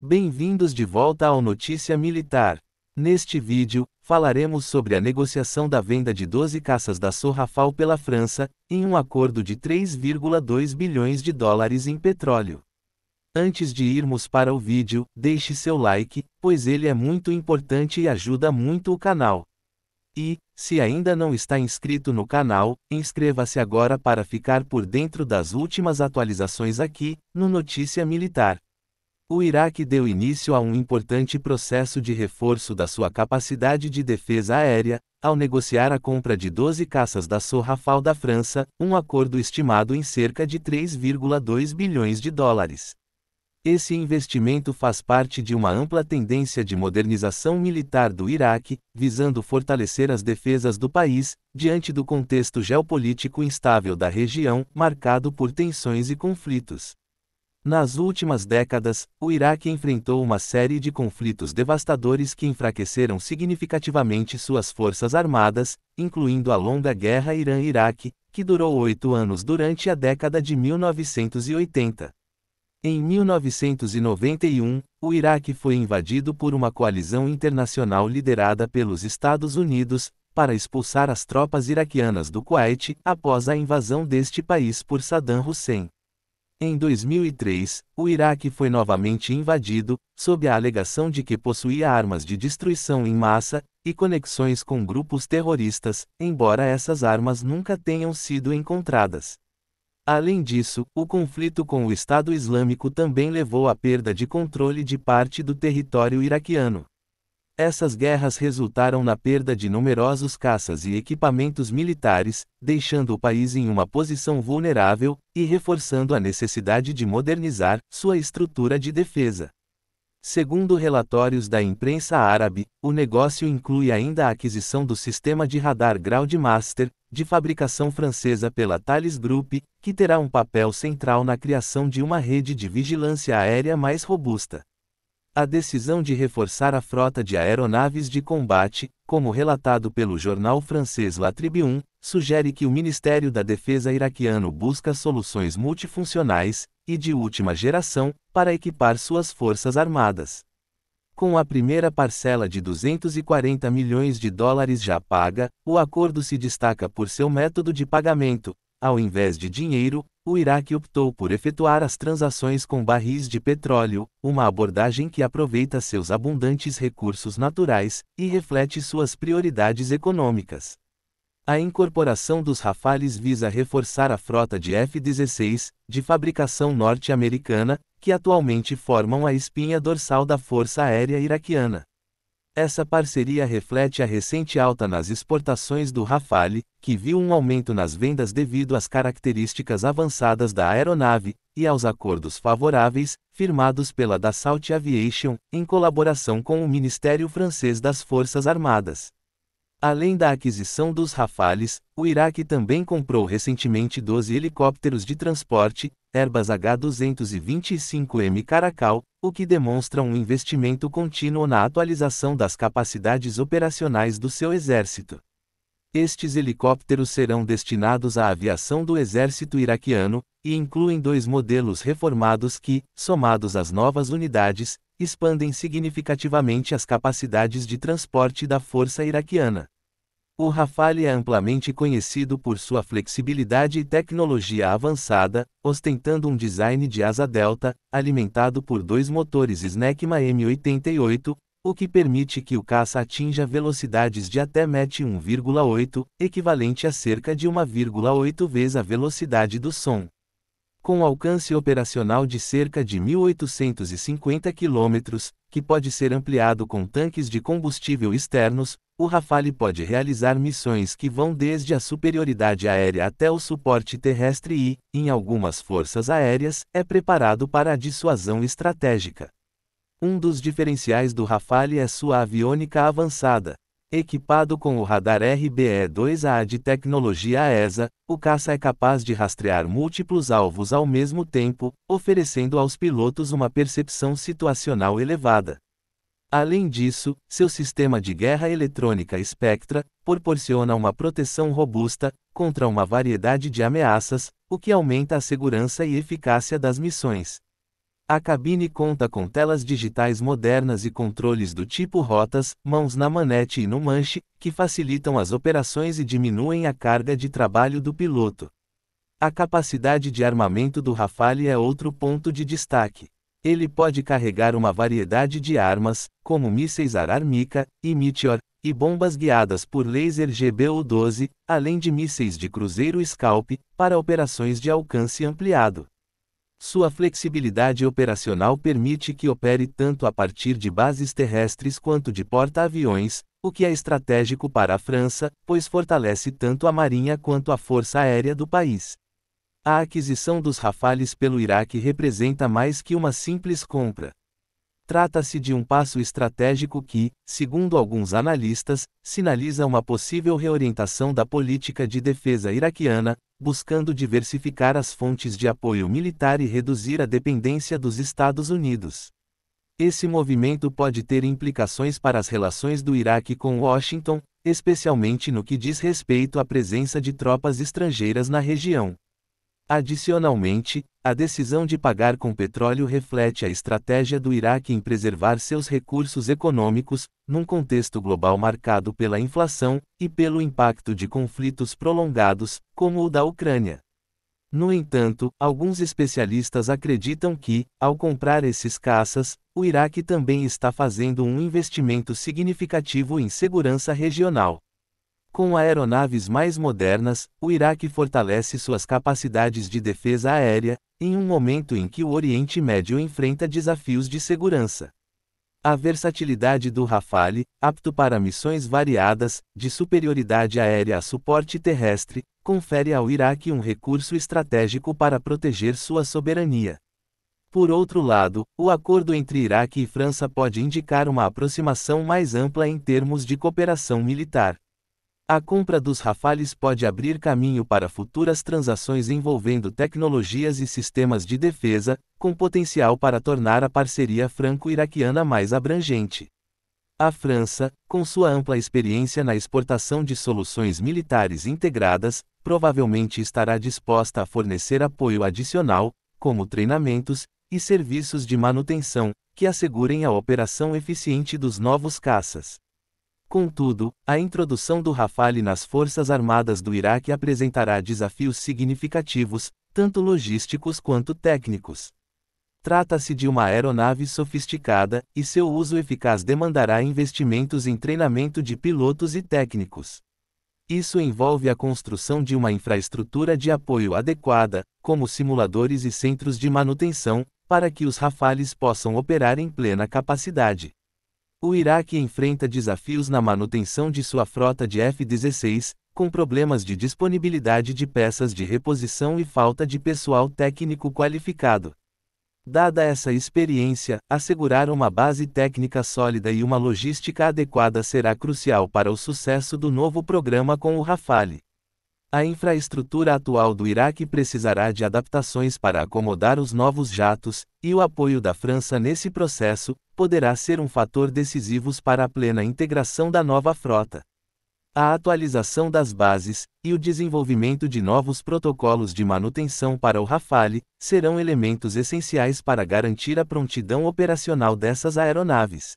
Bem-vindos de volta ao Notícia Militar. Neste vídeo, falaremos sobre a negociação da venda de 12 caças da Sorrafal pela França, em um acordo de 3,2 bilhões de dólares em petróleo. Antes de irmos para o vídeo, deixe seu like, pois ele é muito importante e ajuda muito o canal. E, se ainda não está inscrito no canal, inscreva-se agora para ficar por dentro das últimas atualizações aqui, no Notícia Militar. O Iraque deu início a um importante processo de reforço da sua capacidade de defesa aérea, ao negociar a compra de 12 caças da Sorrafal da França, um acordo estimado em cerca de 3,2 bilhões de dólares. Esse investimento faz parte de uma ampla tendência de modernização militar do Iraque, visando fortalecer as defesas do país, diante do contexto geopolítico instável da região, marcado por tensões e conflitos. Nas últimas décadas, o Iraque enfrentou uma série de conflitos devastadores que enfraqueceram significativamente suas forças armadas, incluindo a longa Guerra Irã-Iraque, que durou oito anos durante a década de 1980. Em 1991, o Iraque foi invadido por uma coalizão internacional liderada pelos Estados Unidos, para expulsar as tropas iraquianas do Kuwait, após a invasão deste país por Saddam Hussein. Em 2003, o Iraque foi novamente invadido, sob a alegação de que possuía armas de destruição em massa e conexões com grupos terroristas, embora essas armas nunca tenham sido encontradas. Além disso, o conflito com o Estado Islâmico também levou à perda de controle de parte do território iraquiano. Essas guerras resultaram na perda de numerosos caças e equipamentos militares, deixando o país em uma posição vulnerável, e reforçando a necessidade de modernizar sua estrutura de defesa. Segundo relatórios da imprensa árabe, o negócio inclui ainda a aquisição do sistema de radar Groundmaster, de fabricação francesa pela Thales Group, que terá um papel central na criação de uma rede de vigilância aérea mais robusta a decisão de reforçar a frota de aeronaves de combate, como relatado pelo jornal francês La Tribune, sugere que o Ministério da Defesa iraquiano busca soluções multifuncionais e de última geração para equipar suas forças armadas. Com a primeira parcela de 240 milhões de dólares já paga, o acordo se destaca por seu método de pagamento, ao invés de dinheiro, o Iraque optou por efetuar as transações com barris de petróleo, uma abordagem que aproveita seus abundantes recursos naturais e reflete suas prioridades econômicas. A incorporação dos Rafales visa reforçar a frota de F-16, de fabricação norte-americana, que atualmente formam a espinha dorsal da Força Aérea Iraquiana. Essa parceria reflete a recente alta nas exportações do Rafale, que viu um aumento nas vendas devido às características avançadas da aeronave, e aos acordos favoráveis, firmados pela Dassault Aviation, em colaboração com o Ministério Francês das Forças Armadas. Além da aquisição dos Rafales, o Iraque também comprou recentemente 12 helicópteros de transporte, Herbas H225M Caracal, o que demonstra um investimento contínuo na atualização das capacidades operacionais do seu exército. Estes helicópteros serão destinados à aviação do exército iraquiano, e incluem dois modelos reformados que, somados às novas unidades, expandem significativamente as capacidades de transporte da força iraquiana. O Rafale é amplamente conhecido por sua flexibilidade e tecnologia avançada, ostentando um design de asa delta, alimentado por dois motores Snecma M88, o que permite que o caça atinja velocidades de até Mach 1,8, equivalente a cerca de 1,8 vezes a velocidade do som com alcance operacional de cerca de 1.850 km, que pode ser ampliado com tanques de combustível externos, o Rafale pode realizar missões que vão desde a superioridade aérea até o suporte terrestre e, em algumas forças aéreas, é preparado para a dissuasão estratégica. Um dos diferenciais do Rafale é sua aviônica avançada, Equipado com o radar RBE-2A de tecnologia ESA, o caça é capaz de rastrear múltiplos alvos ao mesmo tempo, oferecendo aos pilotos uma percepção situacional elevada. Além disso, seu sistema de guerra eletrônica Spectra proporciona uma proteção robusta contra uma variedade de ameaças, o que aumenta a segurança e eficácia das missões. A cabine conta com telas digitais modernas e controles do tipo rotas, mãos na manete e no manche, que facilitam as operações e diminuem a carga de trabalho do piloto. A capacidade de armamento do Rafale é outro ponto de destaque. Ele pode carregar uma variedade de armas, como mísseis Ararmica mica e Meteor, e bombas guiadas por laser GBU-12, além de mísseis de cruzeiro Scalp, para operações de alcance ampliado. Sua flexibilidade operacional permite que opere tanto a partir de bases terrestres quanto de porta-aviões, o que é estratégico para a França, pois fortalece tanto a Marinha quanto a Força Aérea do país. A aquisição dos Rafales pelo Iraque representa mais que uma simples compra. Trata-se de um passo estratégico que, segundo alguns analistas, sinaliza uma possível reorientação da política de defesa iraquiana, buscando diversificar as fontes de apoio militar e reduzir a dependência dos Estados Unidos. Esse movimento pode ter implicações para as relações do Iraque com Washington, especialmente no que diz respeito à presença de tropas estrangeiras na região. Adicionalmente, a decisão de pagar com petróleo reflete a estratégia do Iraque em preservar seus recursos econômicos, num contexto global marcado pela inflação e pelo impacto de conflitos prolongados, como o da Ucrânia. No entanto, alguns especialistas acreditam que, ao comprar esses caças, o Iraque também está fazendo um investimento significativo em segurança regional. Com aeronaves mais modernas, o Iraque fortalece suas capacidades de defesa aérea, em um momento em que o Oriente Médio enfrenta desafios de segurança. A versatilidade do Rafale, apto para missões variadas, de superioridade aérea a suporte terrestre, confere ao Iraque um recurso estratégico para proteger sua soberania. Por outro lado, o acordo entre Iraque e França pode indicar uma aproximação mais ampla em termos de cooperação militar. A compra dos Rafales pode abrir caminho para futuras transações envolvendo tecnologias e sistemas de defesa, com potencial para tornar a parceria franco-iraquiana mais abrangente. A França, com sua ampla experiência na exportação de soluções militares integradas, provavelmente estará disposta a fornecer apoio adicional, como treinamentos e serviços de manutenção, que assegurem a operação eficiente dos novos caças. Contudo, a introdução do Rafale nas Forças Armadas do Iraque apresentará desafios significativos, tanto logísticos quanto técnicos. Trata-se de uma aeronave sofisticada, e seu uso eficaz demandará investimentos em treinamento de pilotos e técnicos. Isso envolve a construção de uma infraestrutura de apoio adequada, como simuladores e centros de manutenção, para que os Rafales possam operar em plena capacidade. O Iraque enfrenta desafios na manutenção de sua frota de F-16, com problemas de disponibilidade de peças de reposição e falta de pessoal técnico qualificado. Dada essa experiência, assegurar uma base técnica sólida e uma logística adequada será crucial para o sucesso do novo programa com o Rafale. A infraestrutura atual do Iraque precisará de adaptações para acomodar os novos jatos, e o apoio da França nesse processo poderá ser um fator decisivo para a plena integração da nova frota. A atualização das bases e o desenvolvimento de novos protocolos de manutenção para o Rafale serão elementos essenciais para garantir a prontidão operacional dessas aeronaves.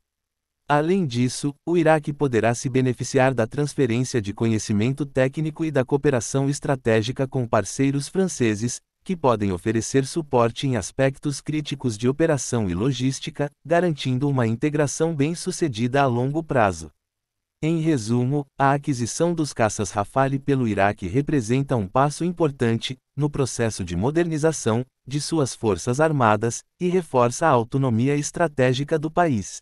Além disso, o Iraque poderá se beneficiar da transferência de conhecimento técnico e da cooperação estratégica com parceiros franceses, que podem oferecer suporte em aspectos críticos de operação e logística, garantindo uma integração bem-sucedida a longo prazo. Em resumo, a aquisição dos caças Rafale pelo Iraque representa um passo importante no processo de modernização de suas forças armadas e reforça a autonomia estratégica do país.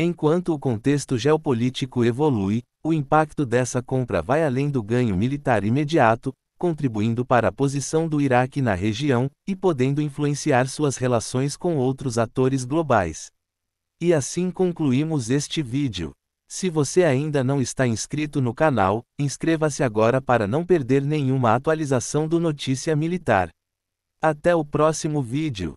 Enquanto o contexto geopolítico evolui, o impacto dessa compra vai além do ganho militar imediato, contribuindo para a posição do Iraque na região e podendo influenciar suas relações com outros atores globais. E assim concluímos este vídeo. Se você ainda não está inscrito no canal, inscreva-se agora para não perder nenhuma atualização do Notícia Militar. Até o próximo vídeo.